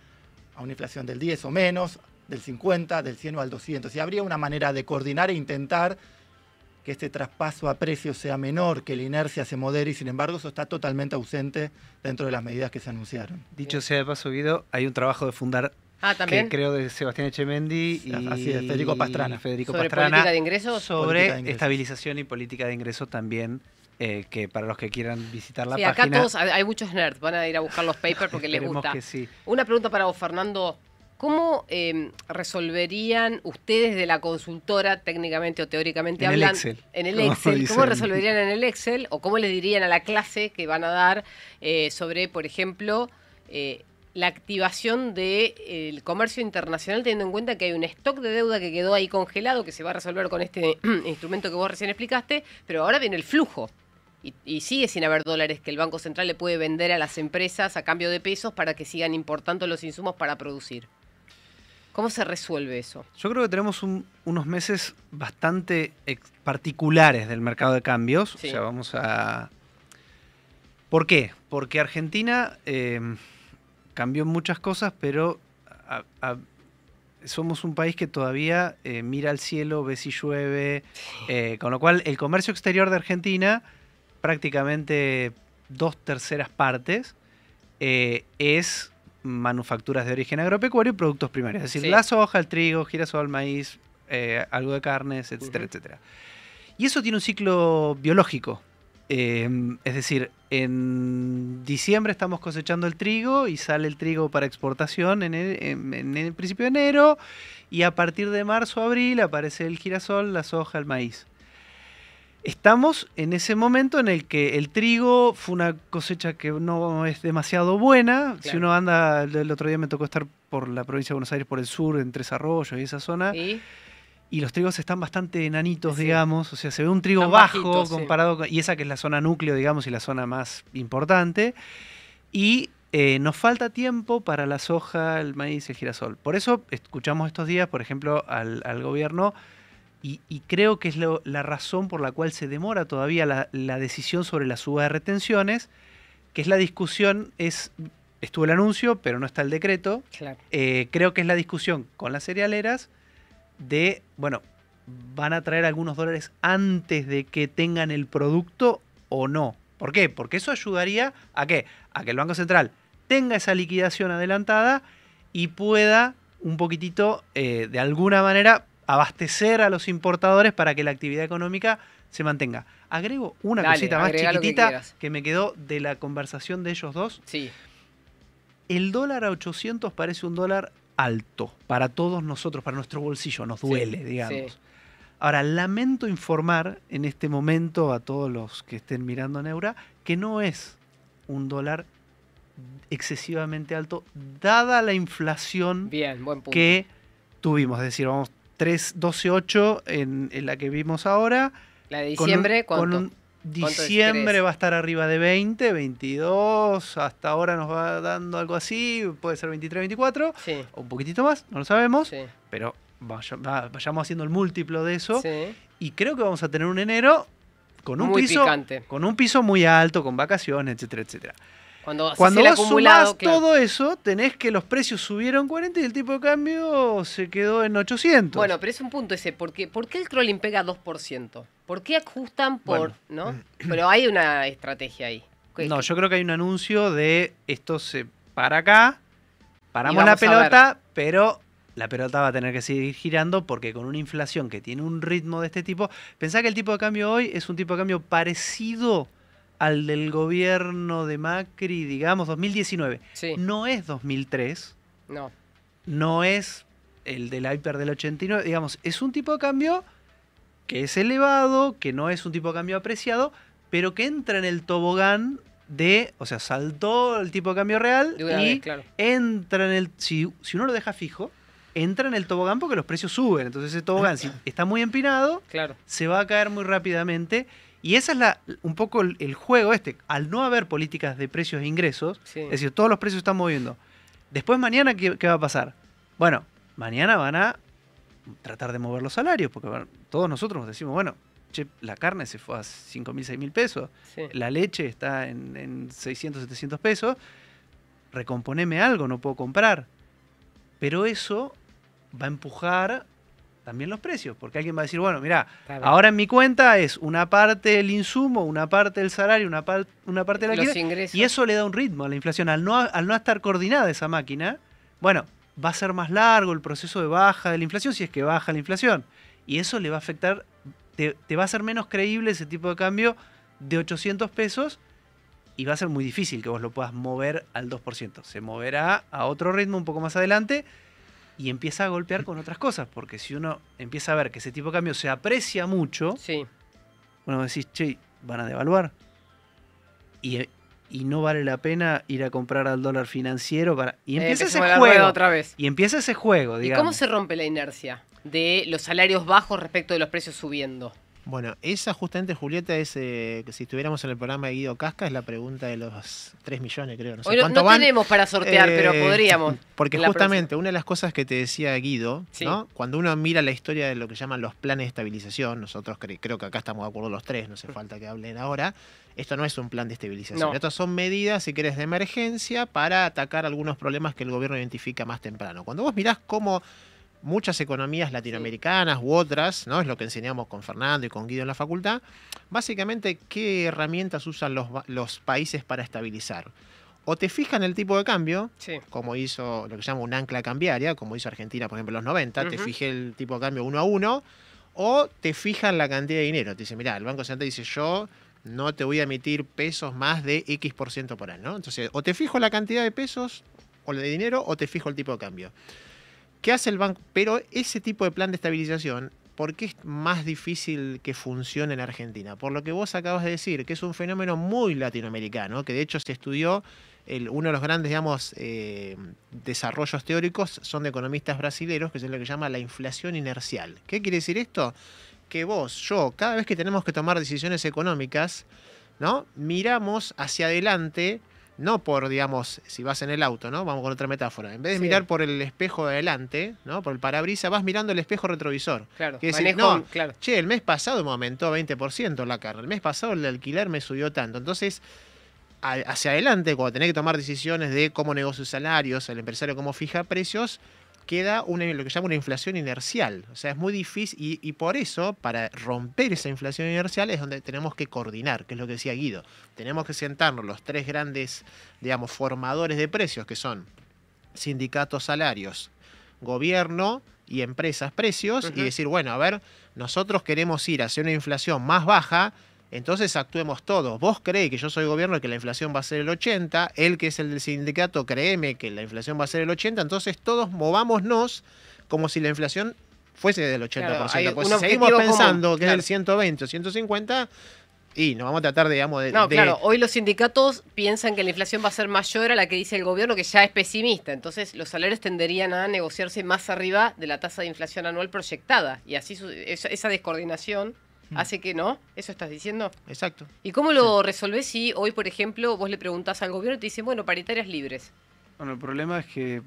a una inflación del 10 o menos, del 50, del 100 o al 200. Y habría una manera de coordinar e intentar que este traspaso a precios sea menor, que la inercia se modere y sin embargo eso está totalmente ausente dentro de las medidas que se anunciaron. Dicho sea de paso, Guido, hay un trabajo de fundar ah, ¿también? que creo de Sebastián Echemendi y ah, Así es, Federico Pastrana. Federico ¿Sobre política de ingresos? Sobre estabilización y política de ingresos también eh, que para los que quieran visitar la sí, Acá todos, hay muchos nerds, van a ir a buscar los papers porque les gusta. Una pregunta para vos, Fernando. ¿Cómo em, resolverían ustedes de la consultora, técnicamente o teóricamente hablando... en el Excel? ¿Cómo resolverían en el Excel o cómo le dirían a la clase que van a dar eh, sobre, por ejemplo, eh, la activación del eh, comercio internacional, teniendo en cuenta que hay un stock de deuda que quedó ahí congelado, que se va a resolver con este instrumento que vos recién explicaste, pero ahora viene el flujo. Y, sigue sin haber dólares que el Banco Central le puede vender a las empresas a cambio de pesos para que sigan importando los insumos para producir. ¿Cómo se resuelve eso? Yo creo que tenemos unos meses bastante particulares del mercado de cambios. O sea, vamos a... ¿Por qué? Porque Argentina... Eh, cambió muchas cosas, pero somos un país que todavía eh, mira al cielo, ve si llueve, eh, con lo cual el comercio exterior de Argentina, prácticamente dos terceras partes, eh, es manufacturas de origen agropecuario y productos primarios, es decir, la soja, el trigo, girasol, maíz, algo de carnes, etcétera, etcétera. Y eso tiene un ciclo biológico, Em, es decir, en diciembre estamos cosechando el trigo y sale el trigo para exportación en el, principio de enero y a partir de marzo, abril aparece el girasol, la soja, el maíz. Estamos en ese momento en el que el trigo fue una cosecha que no es demasiado buena. Si uno anda, el otro día me tocó estar por la provincia de Buenos Aires, por el sur, en Tres Arroyos y esa zona. Sí y los trigos están bastante enanitos, digamos, o sea, se ve un trigo bajo comparado con, y esa que es la zona núcleo, digamos, y la zona más importante. Y eh, nos falta tiempo para la soja, el maíz, el girasol. Por eso escuchamos estos días, por ejemplo, al, gobierno, y, creo que es la razón por la cual se demora todavía la, decisión sobre la suba de retenciones, que es la discusión, es estuvo el anuncio, pero no está el decreto. Eh, creo que es la discusión con las cerealeras de, bueno, ¿van a traer algunos dólares antes de que tengan el producto o no? ¿Por qué? Porque eso ayudaría a A que el Banco Central tenga esa liquidación adelantada y pueda un poquitito, eh, de alguna manera, abastecer a los importadores para que la actividad económica se mantenga. Agrego una cosita más chiquitita que, que, me quedó de la conversación de ellos dos. Sí. El dólar a 800 parece un dólar alto para todos nosotros, para nuestro bolsillo, nos duele, digamos. Ahora, lamento informar en este momento a todos los que estén mirando en Neura que no es un dólar excesivamente alto, dada la inflación que tuvimos. Es decir, vamos 3.12.8 en, en la que vimos ahora. La de diciembre, cuando. Diciembre va a estar arriba de 20, 22, hasta ahora nos va dando algo así, puede ser 23, 24, o un poquitito más, no lo sabemos, pero vayamos haciendo el múltiplo de eso. Y creo que vamos a tener un enero con un, piso, con un piso muy alto, con vacaciones, etcétera, etcétera. Cuando, Cuando vos sumás todo eso, tenés que los precios subieron 40 y el tipo de cambio se quedó en 800. Bueno, pero es un punto ese, porque ¿por qué el trolling pega 2%? ¿Por qué ajustan por, no? Pero hay una estrategia ahí. no, yo creo que hay un anuncio de esto se para acá, paramos la pelota, pero la pelota va a tener que seguir girando porque con una inflación que tiene un ritmo de este tipo, pensá que el tipo de cambio hoy es un tipo de cambio parecido al del gobierno de Macri, digamos, 2019. No es 2003. No. No es el del hyper del 89, digamos, es un tipo de cambio que es elevado, que no es un tipo de cambio apreciado, pero que entra en el tobogán de, o sea, saltó el tipo de cambio real y entra en el, si, uno lo deja fijo, entra en el tobogán porque los precios suben, entonces ese tobogán si está muy empinado, se va a caer muy rápidamente y ese es la, un poco el, juego este, al no haber políticas de precios e ingresos, es decir, todos los precios están moviendo. Después mañana, ¿qué va a pasar? Bueno, mañana van a tratar de mover los salarios, porque todos nosotros nos decimos, bueno, che, la carne se fue a 5.000, 6.000 pesos, la leche está en, 600, 700 pesos, recomponeme algo, no puedo comprar. Pero eso va a empujar también los precios, porque alguien va a decir, bueno, mira, ahora en mi cuenta es una parte el insumo, una parte el salario, una, una parte de la y eso le da un ritmo a la inflación. no, al no estar coordinada esa máquina, bueno, va a ser más largo el proceso de baja de la inflación, si es que baja la inflación. Y eso le va a afectar, te, va a ser menos creíble ese tipo de cambio de 800 pesos y va a ser muy difícil que vos lo puedas mover al 2%. Se moverá a otro ritmo un poco más adelante y empieza a golpear con otras cosas, porque si uno empieza a ver que ese tipo de cambio se aprecia mucho, sí. decís, che, van a devaluar. Y y no vale la pena ir a comprar al dólar financiero para y eh, empieza ese juego otra vez. Y empieza ese juego, digamos. ¿Y cómo se rompe la inercia de los salarios bajos respecto de los precios subiendo? Bueno, esa justamente, Julieta, es eh, que si estuviéramos en el programa de Guido Casca, es la pregunta de los 3 millones, creo. No, sé cuánto no tenemos para sortear, pero eh, podríamos. Porque justamente una de las cosas que te decía Guido, ¿no? cuando uno mira la historia de lo que llaman los planes de estabilización, nosotros creo que acá estamos de acuerdo los tres, no hace mm. falta que hablen ahora, esto no es un plan de estabilización. Estas son medidas, si querés, de emergencia para atacar algunos problemas que el gobierno identifica más temprano. Cuando vos mirás cómo muchas economías latinoamericanas u otras, ¿no? Es lo que enseñamos con Fernando y con Guido en la facultad. Básicamente, ¿qué herramientas usan los, países para estabilizar? O te fijan el tipo de cambio, como hizo lo que se llama un ancla cambiaria, como hizo Argentina, por ejemplo, en los 90, te fijé el tipo de cambio uno a uno, o te fijan la cantidad de dinero. Te dice, mirá, el Banco Central dice, yo no te voy a emitir pesos más de X% por ciento por año. Entonces, o te fijo la cantidad de pesos o la de dinero o te fijo el tipo de cambio. ¿Qué hace el banco? Pero ese tipo de plan de estabilización, ¿por qué es más difícil que funcione en Argentina? Por lo que vos acabas de decir, que es un fenómeno muy latinoamericano, que de hecho se estudió, uno de los grandes, digamos, eh, desarrollos teóricos son de economistas brasileños, que es lo que llama la inflación inercial. ¿Qué quiere decir esto? que vos, yo, cada vez que tenemos que tomar decisiones económicas, ¿no? Miramos hacia adelante, no por, digamos, si vas en el auto, ¿no? Vamos con otra metáfora. En vez de mirar por el espejo de adelante, ¿no? Por el parabrisas, vas mirando el espejo retrovisor. Claro, claro. Che, el mes pasado me aumentó 20% la carga, el mes pasado el alquiler me subió tanto. Entonces, hacia adelante, cuando tenés que tomar decisiones de cómo negocio salarios, el empresario cómo fija precios, queda lo que se llama una inflación inercial. O sea, es muy difícil y, por eso, para romper esa inflación inercial es donde tenemos que coordinar, que es lo que decía Guido. Tenemos que sentarnos los tres grandes, digamos, formadores de precios, que son sindicatos, salarios, gobierno y empresas, precios, y decir, bueno, a ver, nosotros queremos ir hacia una inflación más baja, entonces actuemos todos. Vos crees que yo soy gobierno y que la inflación va a ser el 80, él que es el del sindicato, créeme que la inflación va a ser el 80, entonces todos movámonos como si la inflación fuese del 80%. Claro, pues seguimos pensando que es del 120 150, y nos vamos a tratar, digamos, de... No, claro, hoy los sindicatos piensan que la inflación va a ser mayor a la que dice el gobierno, que ya es pesimista. Entonces, los salarios tenderían a negociarse más arriba de la tasa de inflación anual proyectada. Y así esa descoordinación hace que no. ¿Eso estás diciendo? Exacto. ¿Y cómo lo resolvés si hoy, por ejemplo, vos le preguntás al gobierno y te dicen, bueno, paritarias libres? Bueno, el problema es que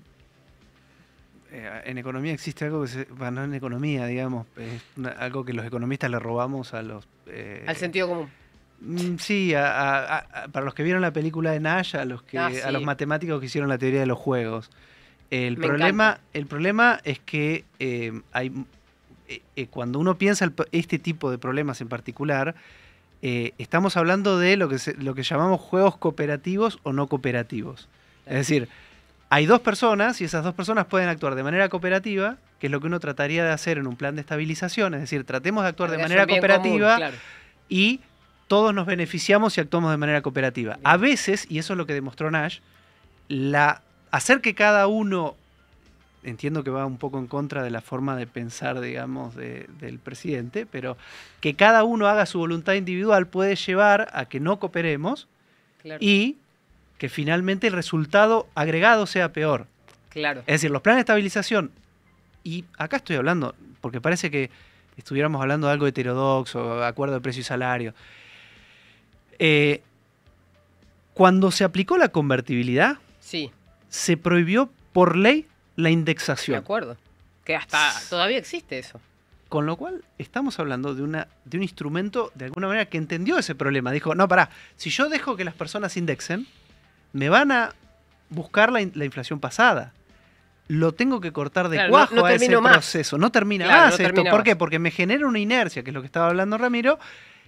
eh, en economía existe algo que se. Bueno, en economía, digamos, algo que los economistas le robamos a los. Eh, al sentido común. Mm, sí, a, para los que vieron la película de Nash, a los, que, ah, a los matemáticos que hicieron la teoría de los juegos. El, problema, el problema es que eh, hay eh, eh, cuando uno piensa este tipo de problemas en particular, eh, estamos hablando de lo que, lo que llamamos juegos cooperativos o no cooperativos. Es decir, hay dos personas y esas dos personas pueden actuar de manera cooperativa, que es lo que uno trataría de hacer en un plan de estabilización, es decir, tratemos de actuar de manera cooperativa y todos nos beneficiamos si actuamos de manera cooperativa. A veces, y eso es lo que demostró Nash, hacer que cada uno entiendo que va un poco en contra de la forma de pensar, digamos, del presidente, pero que cada uno haga su voluntad individual puede llevar a que no cooperemos y que finalmente el resultado agregado sea peor. Claro. Es decir, los planes de estabilización, y acá estoy hablando, porque parece que estuviéramos hablando de algo heterodoxo, acuerdo de precio y salario. Eh, cuando se aplicó la convertibilidad, sí. se prohibió por ley la indexación. De acuerdo. Que hasta todavía existe eso. Con lo cual, estamos hablando de, una, de un instrumento, de alguna manera, que entendió ese problema. Dijo, no, pará, si yo dejo que las personas indexen, me van a buscar la, inflación pasada. Lo tengo que cortar de cuajo no, a ese proceso. No termina más esto. ¿Por qué? Porque me genera una inercia, que es lo que estaba hablando Ramiro.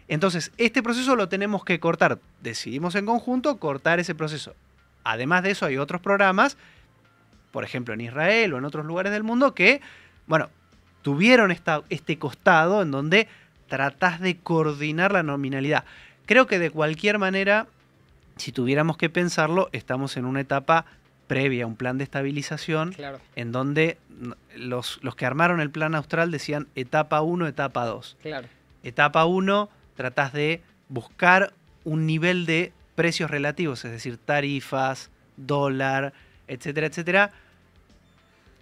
Entonces, este proceso lo tenemos que cortar. Decidimos en conjunto cortar ese proceso. Además de eso, hay otros programas por ejemplo en Israel o en otros lugares del mundo, que, bueno, tuvieron esta, este costado en donde tratás de coordinar la nominalidad. Creo que de cualquier manera, si tuviéramos que pensarlo, estamos en una etapa previa a un plan de estabilización, en donde los, los, que armaron el plan austral decían etapa 1, etapa 2. Claro. Etapa 1, tratás de buscar un nivel de precios relativos, es decir, tarifas, dólar, etcétera, etcétera,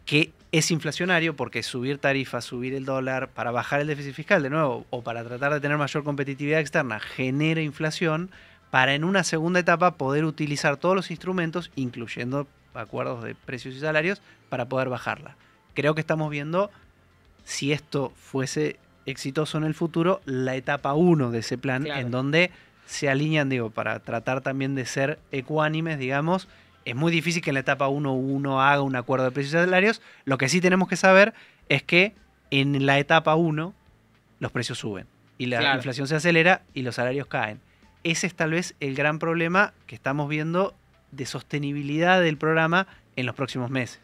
que es inflacionario porque subir tarifas, subir el dólar para bajar el déficit fiscal de nuevo o para tratar de tener mayor competitividad externa genera inflación para en una segunda etapa poder utilizar todos los instrumentos, incluyendo acuerdos de precios y salarios, para poder bajarla. Creo que estamos viendo, si esto fuese exitoso en el futuro, la etapa 1 de ese plan, en donde se alinean, digo, para tratar también de ser ecuánimes, digamos, es muy difícil que en la etapa 1 uno haga un acuerdo de precios y salarios. Lo que sí tenemos que saber es que en la etapa 1 los precios suben y la inflación se acelera y los salarios caen. Ese es tal vez el gran problema que estamos viendo de sostenibilidad del programa en los próximos meses.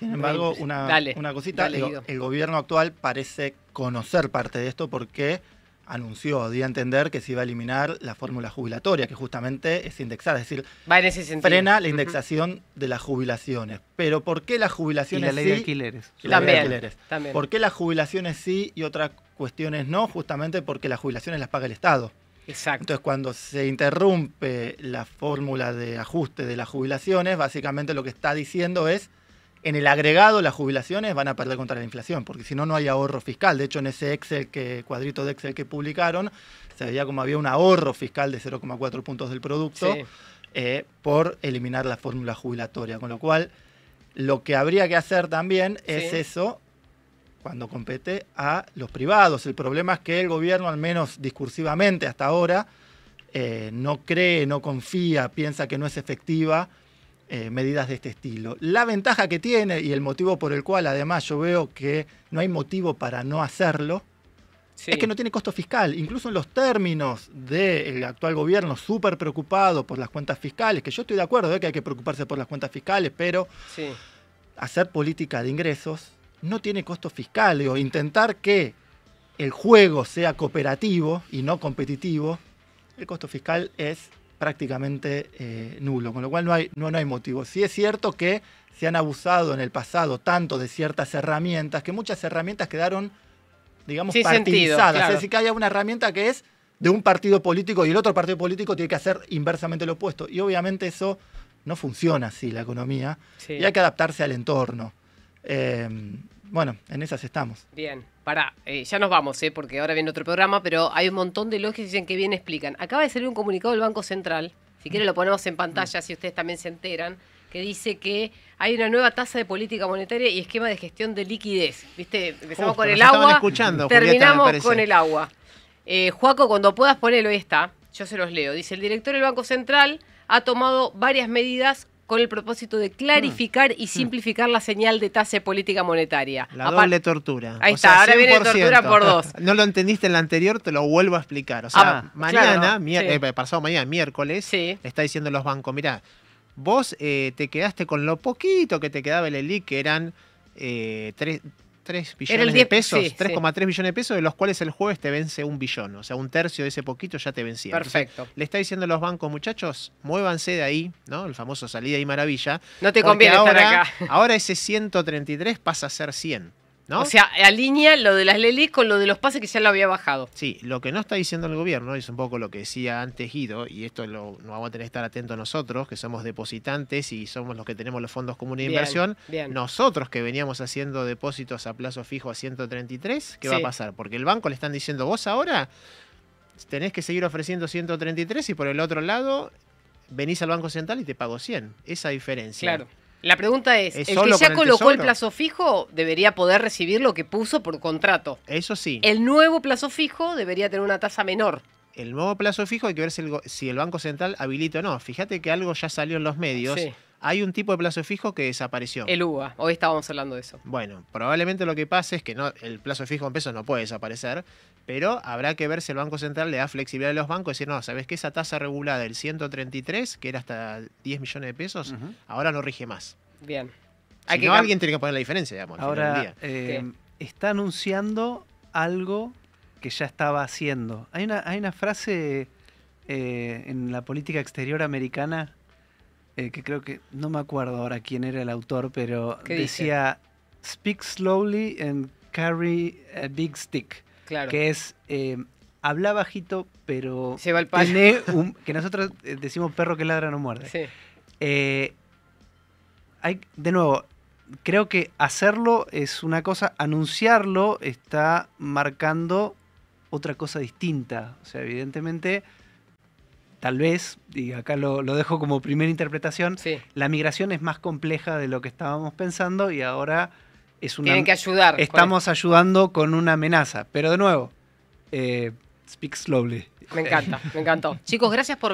sin embargo, una, cosita, el gobierno actual parece conocer parte de esto porque anunció, di a entender que se iba a eliminar la fórmula jubilatoria, que justamente es indexada, es decir, frena la indexación de las jubilaciones. Pero ¿por qué las jubilaciones la ley sí? De alquileres. de alquileres. ¿Por qué las jubilaciones sí y otras cuestiones no? Justamente porque las jubilaciones las paga el Estado. Exacto. Entonces, cuando se interrumpe la fórmula de ajuste de las jubilaciones, básicamente lo que está diciendo es en el agregado las jubilaciones van a perder contra la inflación, porque si no, no hay ahorro fiscal. De hecho, en ese Excel que, cuadrito de Excel que publicaron, se veía como había un ahorro fiscal de 0,4 puntos del producto eh, por eliminar la fórmula jubilatoria. Con lo cual, lo que habría que hacer también es eso cuando compete a los privados. El problema es que el gobierno, al menos discursivamente hasta ahora, eh, no cree, no confía, piensa que no es efectiva eh, medidas de este estilo. La ventaja que tiene y el motivo por el cual además yo veo que no hay motivo para no hacerlo es que no tiene costo fiscal. Incluso en los términos del actual gobierno súper preocupado por las cuentas fiscales, que yo estoy de acuerdo de eh, que hay que preocuparse por las cuentas fiscales, pero hacer política de ingresos no tiene costo fiscal. o intentar que el juego sea cooperativo y no competitivo, el costo fiscal es prácticamente eh, nulo, con lo cual no hay, no, no hay motivo. Sí es cierto que se han abusado en el pasado tanto de ciertas herramientas, que muchas herramientas quedaron, digamos, partidizadas. Es decir, que haya una herramienta que es de un partido político y el otro partido político tiene que hacer inversamente lo opuesto. Y obviamente eso no funciona así, la economía. Y hay que adaptarse al entorno. Eh, bueno, en esas estamos. Bien. Ahora, eh, ya nos vamos, eh, porque ahora viene otro programa, pero hay un montón de elogios que dicen que bien explican. Acaba de salir un comunicado del Banco Central, si quieren lo ponemos en pantalla, mm. si ustedes también se enteran, que dice que hay una nueva tasa de política monetaria y esquema de gestión de liquidez. ¿Viste? Empezamos con el agua, escuchando, terminamos con el agua. Juaco, cuando puedas ponerlo, ahí está. Yo se los leo. Dice, el director del Banco Central ha tomado varias medidas con el propósito de mm. clarificar y mm. simplificar la señal de tasa de política monetaria. La doble tortura. Ahí está, ahora viene tortura por dos. No lo entendiste en la anterior, te lo vuelvo a explicar. O sea, ah, mañana, eh, pasado mañana, miércoles, le está diciendo los bancos, mirá, vos eh, te quedaste con lo poquito que te quedaba el ELI, que eran eh, tres, 3 billones de pesos, 3,3 billones de pesos, de los cuales el jueves te vence un billón. O sea, un tercio de ese poquito ya te vencía. Perfecto. le está diciendo a los bancos, muchachos, muévanse de ahí, ¿no? El famoso salida y maravilla. No te conviene estar acá. Ahora ese 133 pasa a ser 100. O sea, alinea lo de las leyes con lo de los pases que ya lo había bajado. Sí, lo que no está diciendo el gobierno, es un poco lo que decía antes Guido, y esto lo, no vamos a tener que estar atentos nosotros, que somos depositantes y somos los que tenemos los fondos comunes de inversión. Nosotros que veníamos haciendo depósitos a plazo fijo a 133, ¿qué va a pasar? Porque el banco le están diciendo, vos ahora tenés que seguir ofreciendo 133 y por el otro lado venís al Banco Central y te pago 100. Esa diferencia. Claro. La pregunta es, es ¿el que ya colocó el plazo fijo debería poder recibir lo que puso por contrato? Eso sí. ¿El nuevo plazo fijo debería tener una tasa menor? El nuevo plazo fijo hay que ver si el, Banco Central habilita o no. Fíjate que algo ya salió en los medios. Hay un tipo de plazo fijo que desapareció. El UBA, hoy estábamos hablando de eso. Bueno, probablemente lo que pasa es que no, el plazo fijo en pesos no puede desaparecer, pero habrá que ver si el Banco Central le da flexibilidad a los bancos y decir, no, ¿sabes qué? Esa tasa regulada del 133, que era hasta 10 millones de pesos, ahora no rige más. Bien. Hay alguien tiene que poner la diferencia, digamos. Ahora, eh, está anunciando algo que ya estaba haciendo. Hay una, frase eh, en la política exterior americana eh, que creo que, no me acuerdo ahora quién era el autor, pero decía, speak slowly and carry a big stick. Que es. Eh, habla bajito, pero. Tiene que nosotros eh, decimos perro que ladra no muerde. Eh, de nuevo, creo que hacerlo es una cosa, anunciarlo está marcando otra cosa distinta. O sea, evidentemente, tal vez, y acá lo, dejo como primera interpretación, la migración es más compleja de lo que estábamos pensando y ahora es Tienen que ayudar. Estamos ayudando con una amenaza. Pero de nuevo, eh, speak slowly. Me encanta, me encantó. Chicos, gracias por.